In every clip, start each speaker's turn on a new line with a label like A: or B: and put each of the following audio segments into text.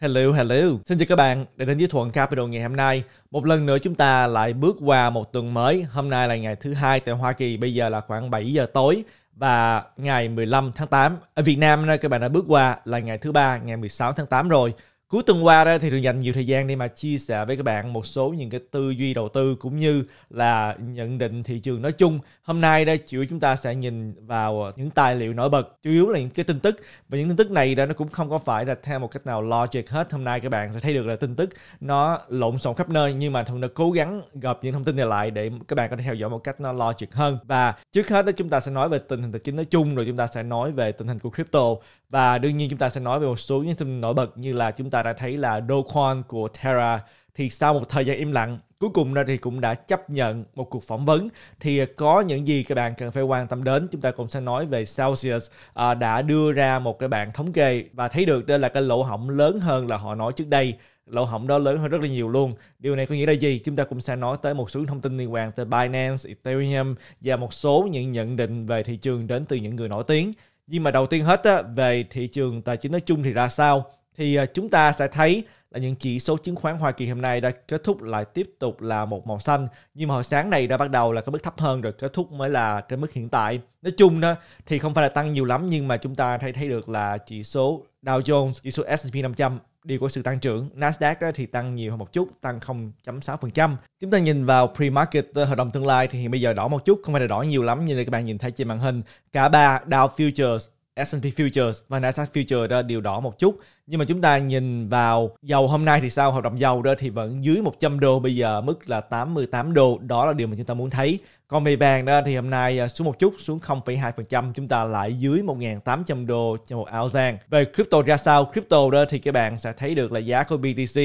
A: Hello, hello. Xin chào các bạn đã đến với Thuận Capital ngày hôm nay. Một lần nữa chúng ta lại bước qua một tuần mới. Hôm nay là ngày thứ hai tại Hoa Kỳ, bây giờ là khoảng 7 giờ tối và ngày 15 tháng 8 ở Việt Nam nơi các bạn đã bước qua là ngày thứ ba ngày 16 tháng 8 rồi. Cuối tuần qua đây thì được dành nhiều thời gian để mà chia sẻ với các bạn một số những cái tư duy đầu tư cũng như là nhận định thị trường nói chung. Hôm nay đây chủ chúng ta sẽ nhìn vào những tài liệu nổi bật, chủ yếu là những cái tin tức và những tin tức này đó nó cũng không có phải là theo một cách nào logic hết. Hôm nay các bạn sẽ thấy được là tin tức nó lộn xộn khắp nơi nhưng mà thường đã cố gắng gộp những thông tin này lại để các bạn có thể theo dõi một cách nó logic hơn. Và trước hết đó chúng ta sẽ nói về tình hình tài chính nói chung rồi chúng ta sẽ nói về tình hình của crypto và đương nhiên chúng ta sẽ nói về một số những thông tin nổi bật như là chúng ta đã thấy là Dogecoin của Terra thì sau một thời gian im lặng cuối cùng ra thì cũng đã chấp nhận một cuộc phỏng vấn thì có những gì các bạn cần phải quan tâm đến chúng ta cũng sẽ nói về Celsius à, đã đưa ra một cái bảng thống kê và thấy được đây là cái lỗ hổng lớn hơn là họ nói trước đây lỗ hổng đó lớn hơn rất là nhiều luôn điều này có nghĩa là gì chúng ta cũng sẽ nói tới một số thông tin liên quan tới Binance, Ethereum và một số những nhận định về thị trường đến từ những người nổi tiếng nhưng mà đầu tiên hết về thị trường tài chính nói chung thì ra sao? Thì à, chúng ta sẽ thấy là những chỉ số chứng khoán Hoa Kỳ hôm nay đã kết thúc lại tiếp tục là một màu xanh nhưng mà hồi sáng này đã bắt đầu là cái mức thấp hơn rồi kết thúc mới là cái mức hiện tại nói chung đó thì không phải là tăng nhiều lắm nhưng mà chúng ta thấy thấy được là chỉ số Dow Jones chỉ số S&P 500 đi của sự tăng trưởng. Nasdaq thì tăng nhiều hơn một chút, tăng 0.6%. Chúng ta nhìn vào pre-market ờ, hợp đồng tương lai thì hiện bây giờ đỏ một chút, không phải là đỏ nhiều lắm như các bạn nhìn thấy trên màn hình. Cả ba Dow Futures, S&P Futures và Nasdaq Futures đó đều đỏ một chút. Nhưng mà chúng ta nhìn vào dầu hôm nay thì sao? Hợp đồng dầu đó thì vẫn dưới 100 đô bây giờ mức là 88 đô. Đó là điều mà chúng ta muốn thấy. Còn mì vàng đó thì hôm nay à, xuống một chút xuống 0,2% chúng ta lại dưới 1.800 đô cho một ounce vàng. Về crypto ra sao? Crypto đó thì các bạn sẽ thấy được là giá của BTC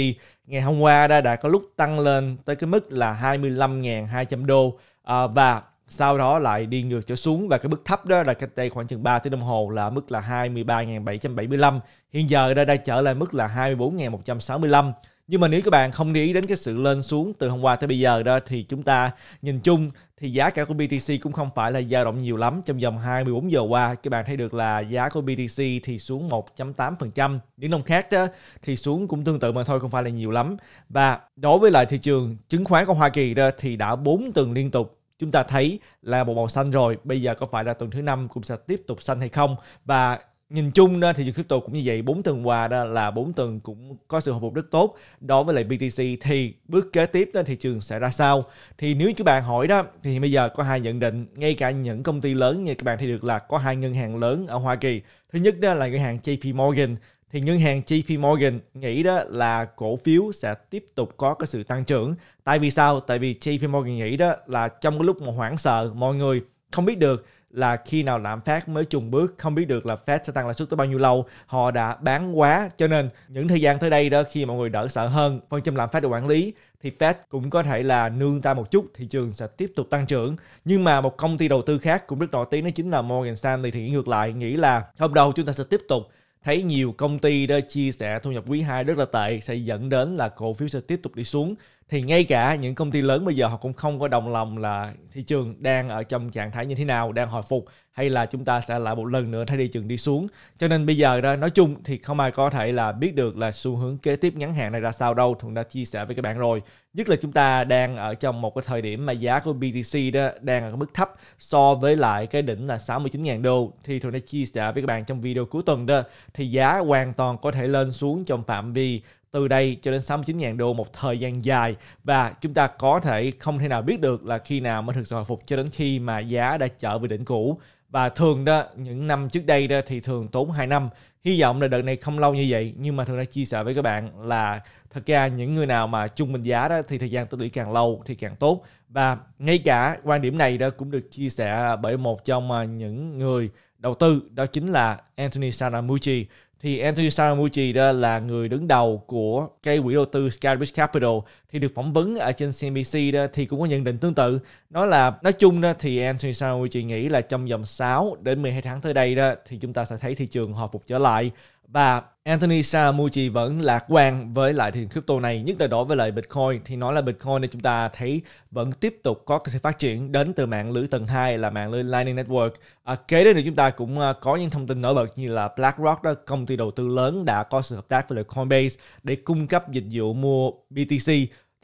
A: ngày hôm qua đã đã có lúc tăng lên tới cái mức là 25.200 đô à, và sau đó lại đi ngược trở xuống và cái mức thấp đó là cách đây khoảng chừng 3 tiếng đồng hồ là mức là 23.775 hiện giờ đã đã trở lại mức là 24.165 nhưng mà nếu các bạn không để ý đến cái sự lên xuống từ hôm qua tới bây giờ đó thì chúng ta nhìn chung thì giá cả của BTC cũng không phải là dao động nhiều lắm trong vòng 24 giờ qua. Các bạn thấy được là giá của BTC thì xuống 1.8%, những đồng khác đó thì xuống cũng tương tự mà thôi không phải là nhiều lắm. Và đối với lại thị trường chứng khoán của Hoa Kỳ đó thì đã 4 tuần liên tục chúng ta thấy là một màu xanh rồi bây giờ có phải là tuần thứ năm cũng sẽ tiếp tục xanh hay không và nhìn chung đó thì thị trường crypto cũng như vậy bốn tuần qua đó là bốn tuần cũng có sự hồi phục rất tốt đối với lại BTC thì bước kế tiếp đó thị trường sẽ ra sao thì nếu các bạn hỏi đó thì bây giờ có hai nhận định ngay cả những công ty lớn như các bạn thấy được là có hai ngân hàng lớn ở Hoa Kỳ thứ nhất đó là ngân hàng JP Morgan thì ngân hàng JP Morgan nghĩ đó là cổ phiếu sẽ tiếp tục có cái sự tăng trưởng tại vì sao tại vì JP Morgan nghĩ đó là trong cái lúc mà hoảng sợ mọi người không biết được là khi nào lạm phát mới trùng bước không biết được là Fed sẽ tăng lãi suất tới bao nhiêu lâu họ đã bán quá cho nên những thời gian tới đây đó khi mọi người đỡ sợ hơn phần trăm lạm phát được quản lý thì Fed cũng có thể là nương ta một chút thị trường sẽ tiếp tục tăng trưởng nhưng mà một công ty đầu tư khác cũng rất nổi tiếng đó chính là Morgan Stanley thì ngược lại nghĩ là hôm đầu chúng ta sẽ tiếp tục thấy nhiều công ty đó chia sẻ thu nhập quý 2 rất là tệ sẽ dẫn đến là cổ phiếu sẽ tiếp tục đi xuống thì ngay cả những công ty lớn bây giờ họ cũng không có đồng lòng là thị trường đang ở trong trạng thái như thế nào đang hồi phục hay là chúng ta sẽ lại một lần nữa thấy thị trường đi xuống cho nên bây giờ đó nói chung thì không ai có thể là biết được là xu hướng kế tiếp ngắn hạn này ra sao đâu thuận đã chia sẻ với các bạn rồi nhất là chúng ta đang ở trong một cái thời điểm mà giá của BTC đó đang ở mức thấp so với lại cái đỉnh là 69.000 đô thì thuận đã chia sẻ với các bạn trong video cuối tuần đó thì giá hoàn toàn có thể lên xuống trong phạm vi từ đây cho đến 69.000 đô một thời gian dài và chúng ta có thể không thể nào biết được là khi nào mới thực sự hồi phục cho đến khi mà giá đã trở về đỉnh cũ và thường đó những năm trước đây đó thì thường tốn 2 năm hy vọng là đợt này không lâu như vậy nhưng mà thường đã chia sẻ với các bạn là thật ra những người nào mà trung bình giá đó thì thời gian tích lũy càng lâu thì càng tốt và ngay cả quan điểm này đó cũng được chia sẻ bởi một trong à, những người đầu tư đó chính là Anthony Saramucci thì Anthony Scaramucci đó là người đứng đầu của cái quỹ đầu tư Skybridge Capital thì được phỏng vấn ở trên CNBC đó thì cũng có nhận định tương tự nói là nói chung đó thì Anthony Scaramucci nghĩ là trong vòng 6 đến 12 tháng tới đây đó thì chúng ta sẽ thấy thị trường hồi phục trở lại và Anthony Scaramucci vẫn lạc quan với lại thị trường crypto này, nhất là đối với lại Bitcoin thì nói là Bitcoin thì chúng ta thấy vẫn tiếp tục có sự phát triển đến từ mạng lưới tầng 2 là mạng lưới Lightning Network. À, kế đến thì chúng ta cũng à, có những thông tin nổi bật như là BlackRock đó, công ty đầu tư lớn đã có sự hợp tác với lại Coinbase để cung cấp dịch vụ mua BTC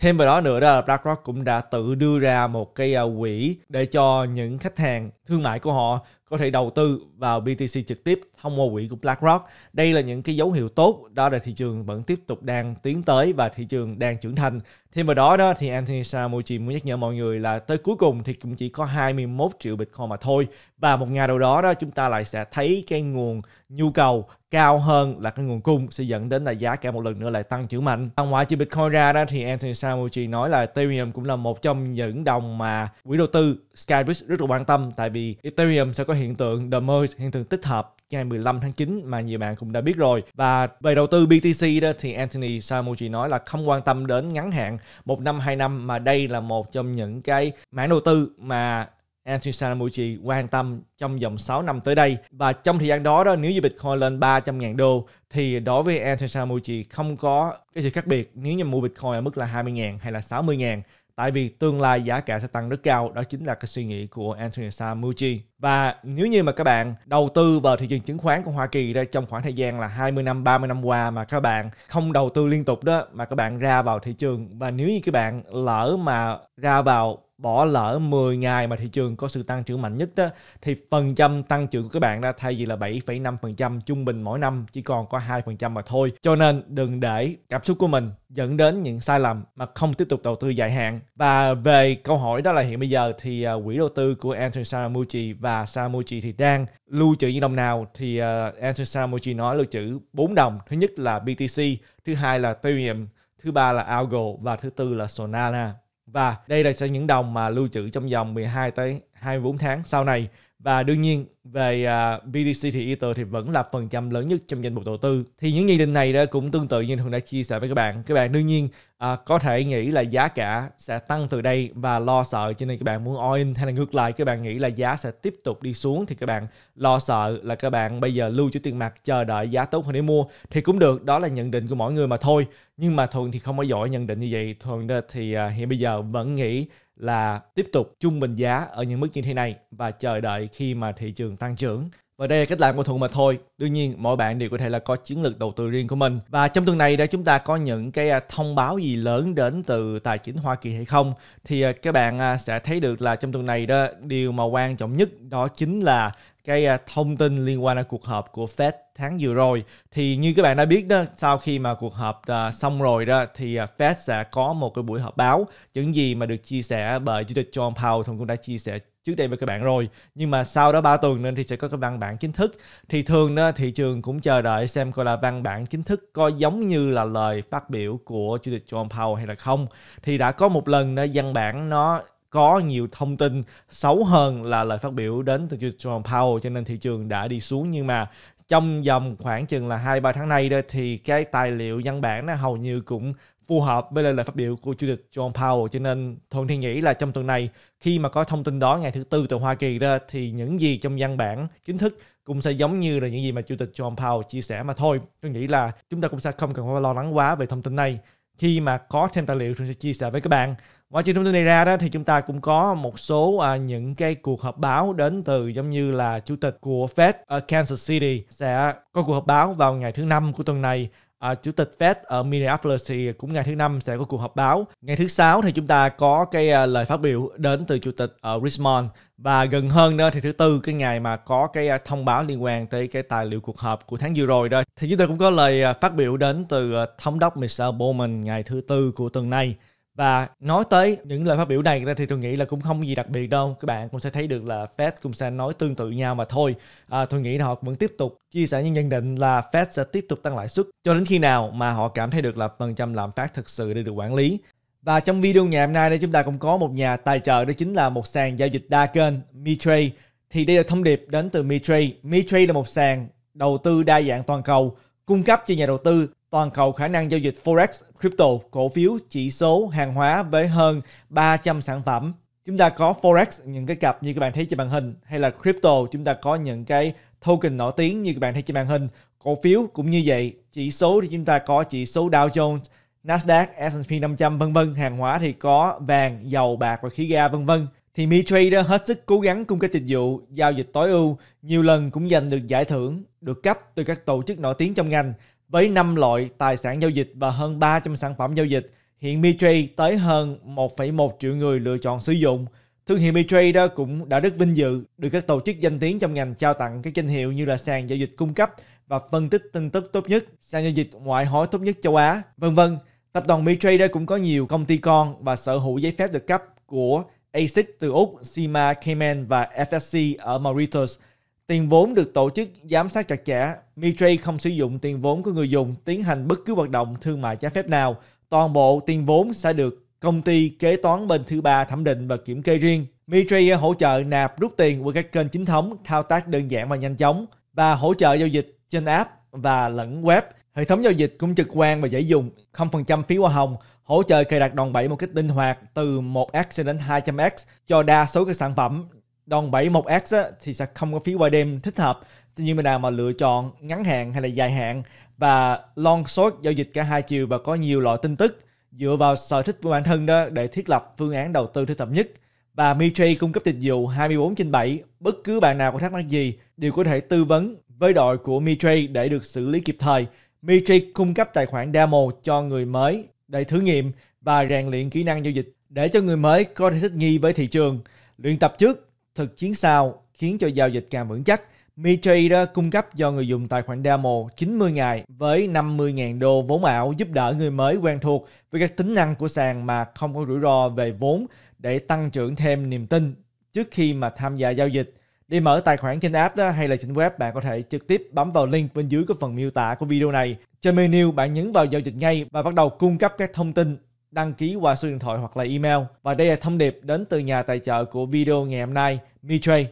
A: Thêm vào đó nữa đó là BlackRock cũng đã tự đưa ra một cái à, quỹ để cho những khách hàng thương mại của họ có thể đầu tư vào BTC trực tiếp thông qua quỹ của BlackRock. Đây là những cái dấu hiệu tốt, đó là thị trường vẫn tiếp tục đang tiến tới và thị trường đang trưởng thành. Thêm vào đó đó thì Anthony Scaramucci muốn nhắc nhở mọi người là tới cuối cùng thì cũng chỉ có 21 triệu Bitcoin mà thôi. Và một ngày đầu đó đó chúng ta lại sẽ thấy cái nguồn nhu cầu, cao hơn là cái nguồn cung sẽ dẫn đến là giá cả một lần nữa lại tăng trưởng mạnh. À, ngoài trừ Bitcoin ra đó thì Anthony Samucci nói là Ethereum cũng là một trong những đồng mà quỹ đầu tư Skybridge rất là quan tâm tại vì Ethereum sẽ có hiện tượng The Merge, hiện tượng tích hợp ngày 15 tháng 9 mà nhiều bạn cũng đã biết rồi. Và về đầu tư BTC đó thì Anthony Samucci nói là không quan tâm đến ngắn hạn một năm hai năm mà đây là một trong những cái mảng đầu tư mà Anthony Scaramucci quan tâm trong vòng 6 năm tới đây. Và trong thời gian đó đó nếu như Bitcoin lên 300.000 đô thì đối với Anthony Scaramucci không có cái sự khác biệt nếu như mua Bitcoin ở mức là 20.000 hay là 60.000 tại vì tương lai giá cả sẽ tăng rất cao đó chính là cái suy nghĩ của Anthony Samucci và nếu như mà các bạn đầu tư vào thị trường chứng khoán của Hoa Kỳ đó trong khoảng thời gian là 20 năm 30 năm qua mà các bạn không đầu tư liên tục đó mà các bạn ra vào thị trường và nếu như các bạn lỡ mà ra vào bỏ lỡ 10 ngày mà thị trường có sự tăng trưởng mạnh nhất đó, thì phần trăm tăng trưởng của các bạn đó thay vì là 7,5% trung bình mỗi năm chỉ còn có 2% mà thôi. Cho nên đừng để cảm xúc của mình dẫn đến những sai lầm mà không tiếp tục đầu tư dài hạn. Và về câu hỏi đó là hiện bây giờ thì à, quỹ đầu tư của Anthony Saramucci và Saramucci thì đang lưu trữ những đồng nào thì à, Anthony Saramucci nói lưu trữ 4 đồng. Thứ nhất là BTC, thứ hai là Ethereum, thứ ba là Algo và thứ tư là Solana và đây là sẽ những đồng mà lưu trữ trong vòng 12 tới 24 tháng sau này và đương nhiên về uh, à, BDC thì Ether thì vẫn là phần trăm lớn nhất trong danh mục đầu tư thì những nhận định này đó cũng tương tự như thường đã chia sẻ với các bạn các bạn đương nhiên à, có thể nghĩ là giá cả sẽ tăng từ đây và lo sợ cho nên các bạn muốn all in hay là ngược lại các bạn nghĩ là giá sẽ tiếp tục đi xuống thì các bạn lo sợ là các bạn bây giờ lưu trữ tiền mặt chờ đợi giá tốt hơn để mua thì cũng được đó là nhận định của mỗi người mà thôi nhưng mà thường thì không có giỏi nhận định như vậy thường thì à, hiện bây giờ vẫn nghĩ là tiếp tục trung bình giá ở những mức như thế này và chờ đợi khi mà thị trường tăng trưởng và đây là cách làm của thuận mà thôi. Đương nhiên, mỗi bạn đều có thể là có chiến lược đầu tư riêng của mình. Và trong tuần này đã chúng ta có những cái à, thông báo gì lớn đến từ tài chính Hoa Kỳ hay không? Thì à, các bạn à, sẽ thấy được là trong tuần này đó, điều mà quan trọng nhất đó chính là cái à, thông tin liên quan đến cuộc họp của Fed tháng vừa rồi thì như các bạn đã biết đó sau khi mà cuộc họp à, xong rồi đó thì à, Fed sẽ có một cái buổi họp báo những gì mà được chia sẻ bởi chủ tịch John Powell thông cũng đã chia sẻ trước đây với các bạn rồi nhưng mà sau đó 3 tuần nên thì sẽ có cái văn bản chính thức thì thường đó thị trường cũng chờ đợi xem coi là văn bản chính thức có giống như là lời phát biểu của chủ tịch John Powell hay là không thì đã có một lần đó văn bản nó có nhiều thông tin xấu hơn là lời phát biểu đến từ Jerome Powell cho nên thị trường đã đi xuống nhưng mà trong vòng khoảng chừng là hai ba tháng nay đó thì cái tài liệu văn bản nó hầu như cũng phù hợp với lời phát biểu của chủ tịch John Powell cho nên Thuận thì nghĩ là trong tuần này khi mà có thông tin đó ngày thứ tư từ Hoa Kỳ đó thì những gì trong văn bản chính thức cũng sẽ giống như là những gì mà chủ tịch John Powell chia sẻ mà thôi. Tôi nghĩ là chúng ta cũng sẽ không cần phải lo lắng quá về thông tin này khi mà có thêm tài liệu chúng sẽ chia sẻ với các bạn ngoài trừ thông tin này ra đó thì chúng ta cũng có một số à, những cái cuộc họp báo đến từ giống như là chủ tịch của Fed ở à, Kansas City sẽ có cuộc họp báo vào ngày thứ năm của tuần này À, chủ tịch Fed ở Minneapolis thì cũng ngày thứ năm sẽ có cuộc họp báo. Ngày thứ sáu thì chúng ta có cái uh, lời phát biểu đến từ chủ tịch ở Richmond và gần hơn nữa thì thứ tư cái ngày mà có cái uh, thông báo liên quan tới cái tài liệu cuộc họp của tháng vừa rồi đó thì chúng ta cũng có lời uh, phát biểu đến từ uh, thống đốc Michelle Bowman ngày thứ tư của tuần này và nói tới những lời phát biểu này ra thì tôi nghĩ là cũng không gì đặc biệt đâu các bạn cũng sẽ thấy được là Fed cũng sẽ nói tương tự nhau mà thôi à, tôi nghĩ là họ vẫn tiếp tục chia sẻ những nhận định là Fed sẽ tiếp tục tăng lãi suất cho đến khi nào mà họ cảm thấy được là phần trăm lạm phát thực sự đã được quản lý và trong video ngày hôm nay đây chúng ta cũng có một nhà tài trợ đó chính là một sàn giao dịch đa kênh Mitrade thì đây là thông điệp đến từ Mitrade Mitrade là một sàn đầu tư đa dạng toàn cầu cung cấp cho nhà đầu tư toàn cầu khả năng giao dịch Forex, crypto, cổ phiếu, chỉ số, hàng hóa với hơn 300 sản phẩm. Chúng ta có Forex, những cái cặp như các bạn thấy trên màn hình, hay là crypto, chúng ta có những cái token nổi tiếng như các bạn thấy trên màn hình. Cổ phiếu cũng như vậy, chỉ số thì chúng ta có chỉ số Dow Jones, Nasdaq, S&P 500 vân vân, hàng hóa thì có vàng, dầu, bạc và khí ga vân vân. Thì MeTrader hết sức cố gắng cung cấp dịch vụ giao dịch tối ưu, nhiều lần cũng giành được giải thưởng được cấp từ các tổ chức nổi tiếng trong ngành với 5 loại tài sản giao dịch và hơn 300 sản phẩm giao dịch, hiện Mitray tới hơn 1,1 triệu người lựa chọn sử dụng. Thương hiệu Mitray đó cũng đã rất vinh dự được các tổ chức danh tiếng trong ngành trao tặng các danh hiệu như là sàn giao dịch cung cấp và phân tích tin tức tốt nhất, sàn giao dịch ngoại hối tốt nhất châu Á, vân vân. Tập đoàn Mitrader cũng có nhiều công ty con và sở hữu giấy phép được cấp của ASIC từ Úc, Sima, Cayman và FSC ở Mauritius – Tiền vốn được tổ chức giám sát chặt chẽ. Mitre không sử dụng tiền vốn của người dùng tiến hành bất cứ hoạt động thương mại trái phép nào. Toàn bộ tiền vốn sẽ được công ty kế toán bên thứ ba thẩm định và kiểm kê riêng. Mitre hỗ trợ nạp rút tiền qua các kênh chính thống, thao tác đơn giản và nhanh chóng và hỗ trợ giao dịch trên app và lẫn web. Hệ thống giao dịch cũng trực quan và dễ dùng, 0% phí hoa hồng, hỗ trợ cài đặt đòn bẩy một cách linh hoạt từ 1x đến 200x cho đa số các sản phẩm đòn 7.1x á, thì sẽ không có phí qua đêm thích hợp cho những bên nào mà lựa chọn ngắn hạn hay là dài hạn và long short giao dịch cả hai chiều và có nhiều loại tin tức dựa vào sở thích của bản thân đó để thiết lập phương án đầu tư thích hợp nhất. Và Mitray cung cấp dịch vụ 24 trên 7, bất cứ bạn nào có thắc mắc gì đều có thể tư vấn với đội của Mitray để được xử lý kịp thời. Mitray cung cấp tài khoản demo cho người mới để thử nghiệm và rèn luyện kỹ năng giao dịch để cho người mới có thể thích nghi với thị trường. Luyện tập trước thực chiến sau khiến cho giao dịch càng vững chắc. Mitri cung cấp cho người dùng tài khoản demo 90 ngày với 50.000 đô vốn ảo giúp đỡ người mới quen thuộc với các tính năng của sàn mà không có rủi ro về vốn để tăng trưởng thêm niềm tin trước khi mà tham gia giao dịch. Để mở tài khoản trên app đó hay là trên web bạn có thể trực tiếp bấm vào link bên dưới của phần miêu tả của video này. Trên menu bạn nhấn vào giao dịch ngay và bắt đầu cung cấp các thông tin đăng ký qua số điện thoại hoặc là email. Và đây là thông điệp đến từ nhà tài trợ của video ngày hôm nay, Mitre.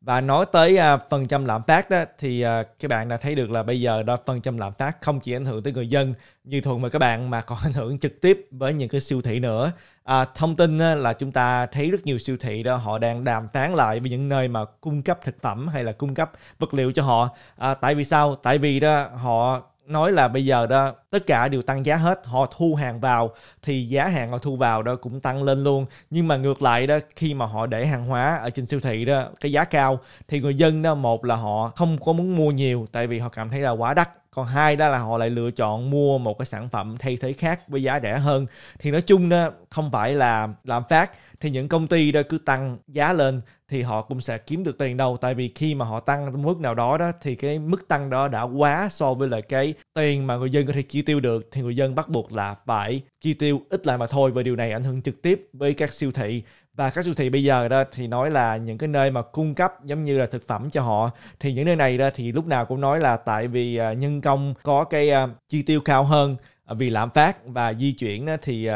A: Và nói tới uh, phần trăm lạm phát đó thì uh, các bạn đã thấy được là bây giờ đó phần trăm lạm phát không chỉ ảnh hưởng tới người dân như thường mà các bạn mà còn ảnh hưởng trực tiếp với những cái siêu thị nữa. À, thông tin uh, là chúng ta thấy rất nhiều siêu thị đó họ đang đàm phán lại với những nơi mà cung cấp thực phẩm hay là cung cấp vật liệu cho họ. À, tại vì sao? Tại vì đó họ nói là bây giờ đó tất cả đều tăng giá hết họ thu hàng vào thì giá hàng họ thu vào đó cũng tăng lên luôn nhưng mà ngược lại đó khi mà họ để hàng hóa ở trên siêu thị đó cái giá cao thì người dân đó một là họ không có muốn mua nhiều tại vì họ cảm thấy là quá đắt còn hai đó là họ lại lựa chọn mua một cái sản phẩm thay thế khác với giá rẻ hơn thì nói chung đó không phải là làm phát thì những công ty đó cứ tăng giá lên thì họ cũng sẽ kiếm được tiền đâu tại vì khi mà họ tăng mức nào đó đó thì cái mức tăng đó đã quá so với lại cái tiền mà người dân có thể chi tiêu được thì người dân bắt buộc là phải chi tiêu ít lại mà thôi và điều này ảnh hưởng trực tiếp với các siêu thị và các siêu thị bây giờ đó thì nói là những cái nơi mà cung cấp giống như là thực phẩm cho họ thì những nơi này đó thì lúc nào cũng nói là tại vì à, nhân công có cái à, chi tiêu cao hơn à, vì lạm phát và di chuyển thì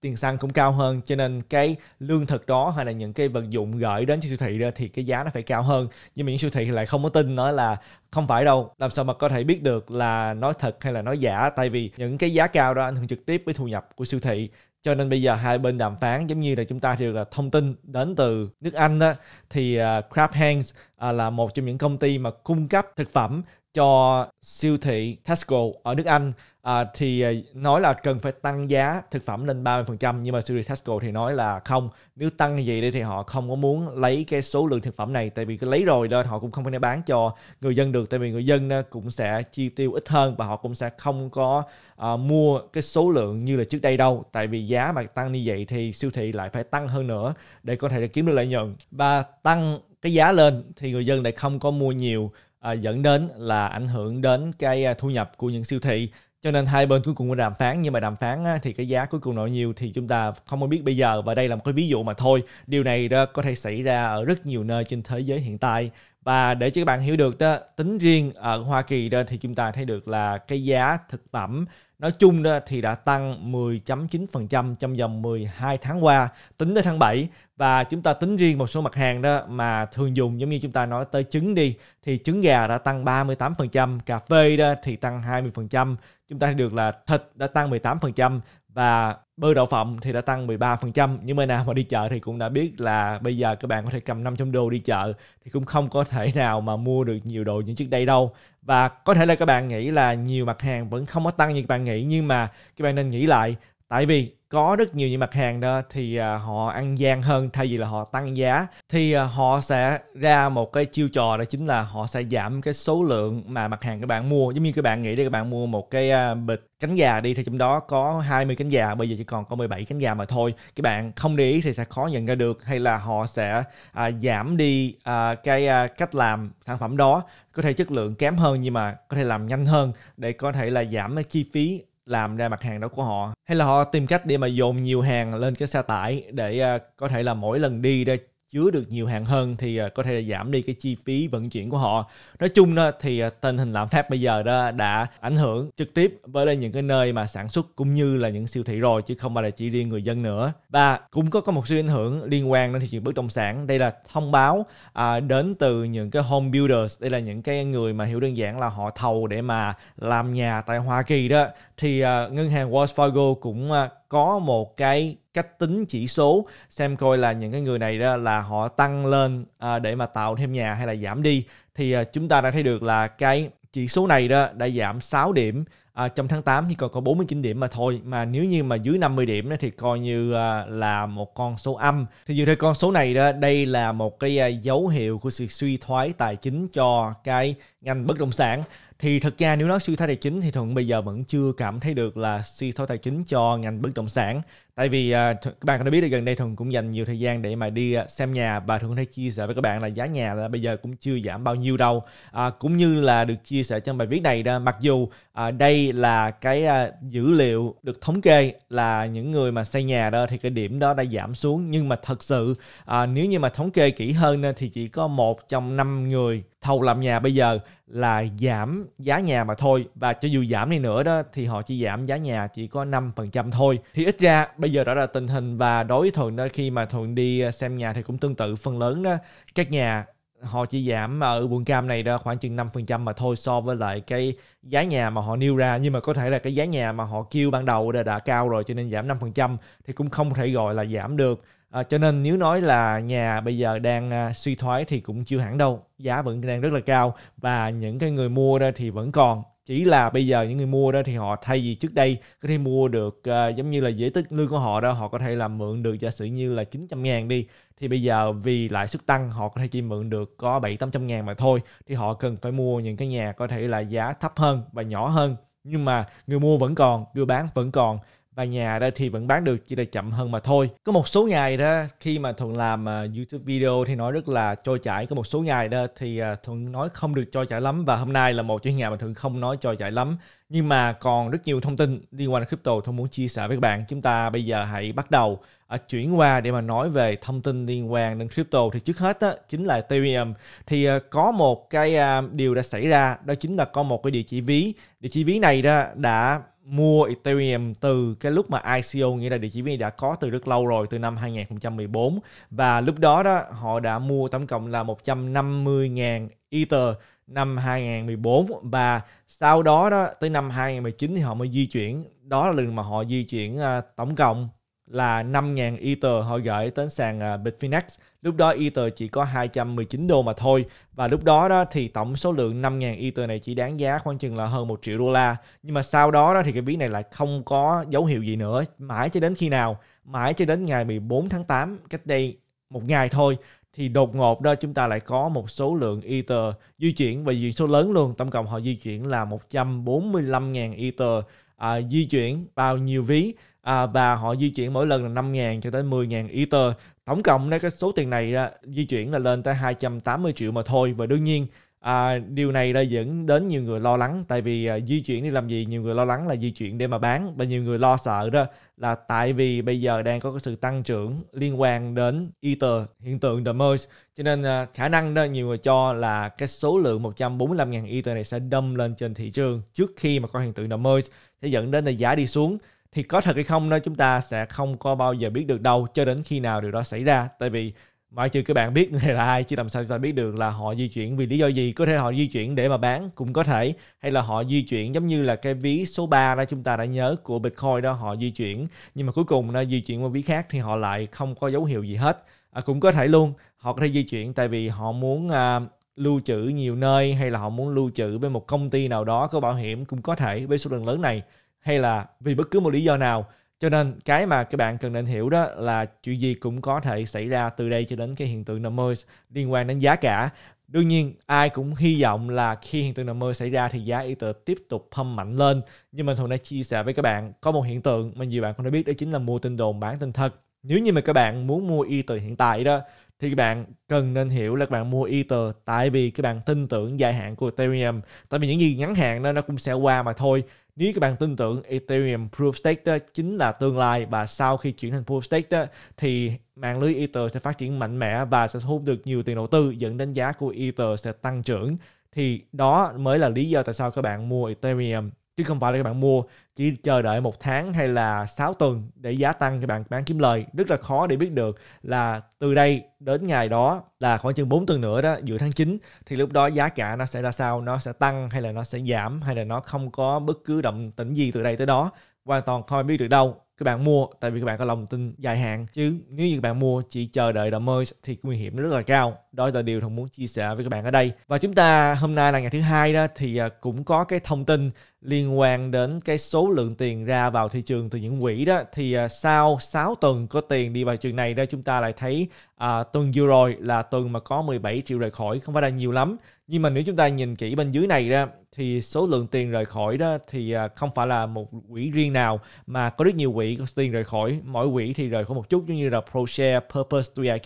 A: tiền xăng cũng cao hơn cho nên cái lương thực đó hay là những cái vật dụng gửi đến cho siêu thị đó thì cái giá nó phải cao hơn nhưng mà những siêu thị thì lại không có tin nói là không phải đâu làm sao mà có thể biết được là nói thật hay là nói giả tại vì những cái giá cao đó ảnh hưởng trực tiếp với thu nhập của siêu thị cho nên bây giờ hai bên đàm phán giống như là chúng ta được là thông tin đến từ nước Anh đó thì uh, Kraft Heinz uh, là một trong những công ty mà cung cấp thực phẩm cho siêu thị Tesco ở nước Anh à, thì à, nói là cần phải tăng giá thực phẩm lên 30% nhưng mà siêu Tesco thì nói là không nếu tăng như vậy đi thì họ không có muốn lấy cái số lượng thực phẩm này tại vì lấy rồi lên họ cũng không thể bán cho người dân được tại vì người dân à, cũng sẽ chi tiêu ít hơn và họ cũng sẽ không có à, mua cái số lượng như là trước đây đâu tại vì giá mà tăng như vậy thì siêu thị lại phải tăng hơn nữa để có thể kiếm được lợi nhuận và tăng cái giá lên thì người dân lại không có mua nhiều à, dẫn đến là ảnh hưởng đến cái à, thu nhập của những siêu thị cho nên hai bên cuối cùng cũng đàm phán nhưng mà đàm phán thì cái giá cuối cùng là nhiều thì chúng ta không có biết bây giờ và đây là một cái ví dụ mà thôi điều này đó có thể xảy ra ở rất nhiều nơi trên thế giới hiện tại và để cho các bạn hiểu được đó tính riêng ở Hoa Kỳ đó thì chúng ta thấy được là cái giá thực phẩm nói chung đó thì đã tăng 10.9% trong vòng 12 tháng qua tính tới tháng 7 và chúng ta tính riêng một số mặt hàng đó mà thường dùng giống như chúng ta nói tới trứng đi thì trứng gà đã tăng 38%, cà phê đó thì tăng 20%, chúng ta thấy được là thịt đã tăng 18% và bơ đậu phộng thì đã tăng 13%. nhưng bên nào mà đi chợ thì cũng đã biết là bây giờ các bạn có thể cầm 500 đô đi chợ thì cũng không có thể nào mà mua được nhiều đồ như trước đây đâu. Và có thể là các bạn nghĩ là nhiều mặt hàng vẫn không có tăng như các bạn nghĩ nhưng mà các bạn nên nghĩ lại tại vì có rất nhiều những mặt hàng đó thì à, họ ăn gian hơn thay vì là họ tăng giá thì à, họ sẽ ra một cái chiêu trò đó chính là họ sẽ giảm cái số lượng mà mặt hàng các bạn mua giống như các bạn nghĩ đi các bạn mua một cái à, bịch cánh gà đi thì trong đó có 20 cánh gà bây giờ chỉ còn có 17 cánh gà mà thôi các bạn không để ý thì sẽ khó nhận ra được hay là họ sẽ à, giảm đi à, cái à, cách làm sản phẩm đó có thể chất lượng kém hơn nhưng mà có thể làm nhanh hơn để có thể là giảm cái chi phí làm ra mặt hàng đó của họ hay là họ tìm cách để mà dồn nhiều hàng lên cái xe tải để à, có thể là mỗi lần đi để chứa được nhiều hàng hơn thì à, có thể giảm đi cái chi phí vận chuyển của họ. Nói chung đó, thì à, tình hình lạm phát bây giờ đó đã ảnh hưởng trực tiếp với những cái nơi mà sản xuất cũng như là những siêu thị rồi chứ không phải là chỉ riêng người dân nữa. Và cũng có có một sự ảnh hưởng liên quan đến thị trường bất động sản. Đây là thông báo à, đến từ những cái home builders, đây là những cái người mà hiểu đơn giản là họ thầu để mà làm nhà tại Hoa Kỳ đó. Thì à, ngân hàng Wells Fargo cũng à, có một cái cách tính chỉ số xem coi là những cái người này đó là họ tăng lên à, để mà tạo thêm nhà hay là giảm đi thì à, chúng ta đã thấy được là cái chỉ số này đó đã giảm 6 điểm à, trong tháng 8 thì còn có 49 điểm mà thôi mà nếu như mà dưới 50 điểm đó, thì coi như à, là một con số âm thì dựa theo con số này đó đây là một cái à, dấu hiệu của sự suy thoái tài chính cho cái ngành bất động sản thì thực ra nếu nói suy thoái tài chính thì thuận bây giờ vẫn chưa cảm thấy được là suy thoái tài chính cho ngành bất động sản tại vì à, các bạn đã biết là gần đây thường cũng dành nhiều thời gian để mà đi à, xem nhà và thường có thể chia sẻ với các bạn là giá nhà là bây giờ cũng chưa giảm bao nhiêu đâu à, cũng như là được chia sẻ trong bài viết này đó mặc dù à, đây là cái à, dữ liệu được thống kê là những người mà xây nhà đó thì cái điểm đó đã giảm xuống nhưng mà thật sự à, nếu như mà thống kê kỹ hơn thì chỉ có một trong năm người thầu làm nhà bây giờ là giảm giá nhà mà thôi và cho dù giảm đi nữa đó thì họ chỉ giảm giá nhà chỉ có 5% thôi thì ít ra bây bây giờ đó là tình hình và đối với thuận đó khi mà thuận đi à, xem nhà thì cũng tương tự phần lớn đó các nhà họ chỉ giảm ở quận cam này đó khoảng chừng 5% mà thôi so với lại cái giá nhà mà họ nêu ra nhưng mà có thể là cái giá nhà mà họ kêu ban đầu đã, đã cao rồi cho nên giảm 5% thì cũng không thể gọi là giảm được à, cho nên nếu nói là nhà bây giờ đang à, suy thoái thì cũng chưa hẳn đâu giá vẫn đang rất là cao và những cái người mua ra thì vẫn còn chỉ là bây giờ những người mua đó thì họ thay vì trước đây có thể mua được uh, giống như là dễ tức lương của họ đó họ có thể là mượn được giả sử như là 900 ngàn đi thì bây giờ vì lãi suất tăng họ có thể chỉ mượn được có 7 800 ngàn mà thôi thì họ cần phải mua những cái nhà có thể là giá thấp hơn và nhỏ hơn nhưng mà người mua vẫn còn người bán vẫn còn và nhà đó thì vẫn bán được chỉ là chậm hơn mà thôi có một số ngày đó khi mà thuận làm uh, youtube video thì nói rất là trôi chảy có một số ngày đó thì uh, thuận nói không được trôi chảy lắm và hôm nay là một chuyên nhà mà thuận không nói trôi chảy lắm nhưng mà còn rất nhiều thông tin liên quan đến crypto thuận muốn chia sẻ với các bạn chúng ta bây giờ hãy bắt đầu uh, chuyển qua để mà nói về thông tin liên quan đến crypto thì trước hết đó, chính là ethereum thì uh, có một cái uh, điều đã xảy ra đó chính là có một cái địa chỉ ví địa chỉ ví này đó đã mua Ethereum từ cái lúc mà ICO nghĩa là địa chỉ viên đã có từ rất lâu rồi từ năm 2014 và lúc đó đó họ đã mua tổng cộng là 150.000 Ether năm 2014 và sau đó đó tới năm 2019 thì họ mới di chuyển đó là lần mà họ di chuyển uh, tổng cộng là 5.000 Ether họ gửi đến sàn uh, Bitfinex Lúc đó Ether chỉ có 219 đô mà thôi và lúc đó đó thì tổng số lượng 5.000 Ether này chỉ đáng giá khoảng chừng là hơn 1 triệu đô la. Nhưng mà sau đó đó thì cái ví này lại không có dấu hiệu gì nữa mãi cho đến khi nào? Mãi cho đến ngày 14 tháng 8 cách đây một ngày thôi thì đột ngột đó chúng ta lại có một số lượng Ether di chuyển và di số lớn luôn. Tổng cộng họ di chuyển là 145.000 Ether à, di chuyển vào nhiều ví à, và họ di chuyển mỗi lần là 5.000 cho tới 10.000 Ether tổng cộng cái số tiền này à, di chuyển là lên tới 280 triệu mà thôi và đương nhiên à, điều này đã dẫn đến nhiều người lo lắng tại vì à, di chuyển đi làm gì nhiều người lo lắng là di chuyển để mà bán và nhiều người lo sợ đó là tại vì bây giờ đang có cái sự tăng trưởng liên quan đến Ether hiện tượng The Merge cho nên à, khả năng đó nhiều người cho là cái số lượng 145.000 Ether này sẽ đâm lên trên thị trường trước khi mà có hiện tượng The Merge sẽ dẫn đến là giá đi xuống thì có thật hay không đó chúng ta sẽ không có bao giờ biết được đâu cho đến khi nào điều đó xảy ra tại vì ngoại trừ các bạn biết người này là ai chứ làm sao chúng ta biết được là họ di chuyển vì lý do gì có thể họ di chuyển để mà bán cũng có thể hay là họ di chuyển giống như là cái ví số 3 đó chúng ta đã nhớ của bitcoin đó họ di chuyển nhưng mà cuối cùng nó di chuyển qua ví khác thì họ lại không có dấu hiệu gì hết à, cũng có thể luôn họ có thể di chuyển tại vì họ muốn à, lưu trữ nhiều nơi hay là họ muốn lưu trữ với một công ty nào đó có bảo hiểm cũng có thể với số lượng lớn này hay là vì bất cứ một lý do nào cho nên cái mà các bạn cần nên hiểu đó là chuyện gì cũng có thể xảy ra từ đây cho đến cái hiện tượng Nomoise liên quan đến giá cả Đương nhiên ai cũng hy vọng là khi hiện tượng nợ mơ xảy ra thì giá Ether tiếp tục pump mạnh lên. Nhưng mà thường đã chia sẻ với các bạn có một hiện tượng mà nhiều bạn không đã biết đó chính là mua tin đồn bán tin thật. Nếu như mà các bạn muốn mua Ether hiện tại đó thì các bạn cần nên hiểu là các bạn mua Ether tại vì các bạn tin tưởng dài hạn của Ethereum. Tại vì những gì ngắn hạn đó nó cũng sẽ qua mà thôi. Nếu các bạn tin tưởng Ethereum Proof Stake đó chính là tương lai và sau khi chuyển thành Proof Stake đó, thì mạng lưới Ether sẽ phát triển mạnh mẽ và sẽ thu hút được nhiều tiền đầu tư dẫn đến giá của Ether sẽ tăng trưởng. Thì đó mới là lý do tại sao các bạn mua Ethereum chứ không phải là các bạn mua chỉ chờ đợi một tháng hay là 6 tuần để giá tăng các bạn bán kiếm lời rất là khó để biết được là từ đây đến ngày đó là khoảng chừng 4 tuần nữa đó giữa tháng 9 thì lúc đó giá cả nó sẽ ra sao nó sẽ tăng hay là nó sẽ giảm hay là nó không có bất cứ động tĩnh gì từ đây tới đó hoàn toàn không biết được đâu các bạn mua tại vì các bạn có lòng tin dài hạn chứ nếu như các bạn mua chỉ chờ đợi đợi merge thì nguy hiểm rất là cao đó là điều thằng muốn chia sẻ với các bạn ở đây và chúng ta hôm nay là ngày thứ hai đó thì à, cũng có cái thông tin liên quan đến cái số lượng tiền ra vào thị trường từ những quỹ đó thì à, sau 6 tuần có tiền đi vào trường này đó chúng ta lại thấy à, tuần vừa rồi là tuần mà có 17 triệu rời khỏi không phải là nhiều lắm nhưng mà nếu chúng ta nhìn kỹ bên dưới này đó thì số lượng tiền rời khỏi đó thì à, không phải là một quỹ riêng nào mà có rất nhiều quỹ có tiền rời khỏi mỗi quỹ thì rời khỏi một chút giống như là ProShare, Purpose, 3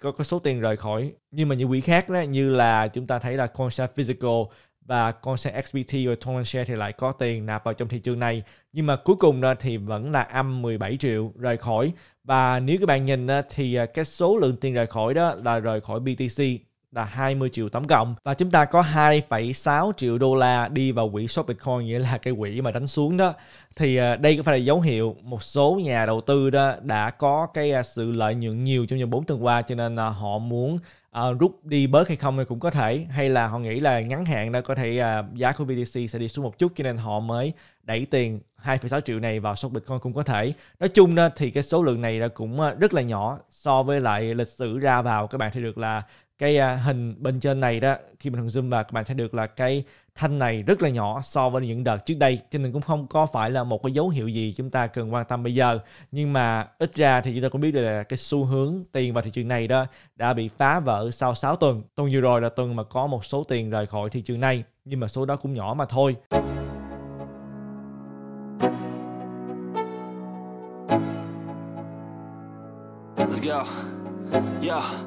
A: có, có số tiền rời khỏi nhưng mà những quỹ khác đó như là chúng ta thấy là Consa Physical và con Consent XBT và Token Share thì lại có tiền nạp vào trong thị trường này nhưng mà cuối cùng thì vẫn là âm 17 triệu rời khỏi và nếu các bạn nhìn thì à, cái số lượng tiền rời khỏi đó là rời khỏi BTC là 20 triệu tổng cộng và chúng ta có 2,6 triệu đô la đi vào quỹ shop Bitcoin nghĩa là cái quỹ mà đánh xuống đó thì à, đây cũng phải là dấu hiệu một số nhà đầu tư đó đã có cái à, sự lợi nhuận nhiều trong vòng 4 tuần qua cho nên là họ muốn uh, rút đi bớt hay không thì cũng có thể hay là họ nghĩ là ngắn hạn đó có thể uh, giá của BTC sẽ đi xuống một chút cho nên họ mới đẩy tiền 2,6 triệu này vào short Bitcoin cũng có thể. Nói chung đó, thì cái số lượng này là cũng à, rất là nhỏ so với lại lịch sử ra vào các bạn thấy được là cái à, hình bên trên này đó khi mình zoom vào các bạn sẽ được là cái thanh này rất là nhỏ so với những đợt trước đây cho nên cũng không có phải là một cái dấu hiệu gì chúng ta cần quan tâm bây giờ nhưng mà ít ra thì chúng ta cũng biết được là cái xu hướng tiền vào thị trường này đó đã bị phá vỡ sau 6 tuần tuần vừa rồi là tuần mà có một số tiền rời khỏi thị trường này nhưng mà số đó cũng nhỏ mà thôi Let's go. Yeah.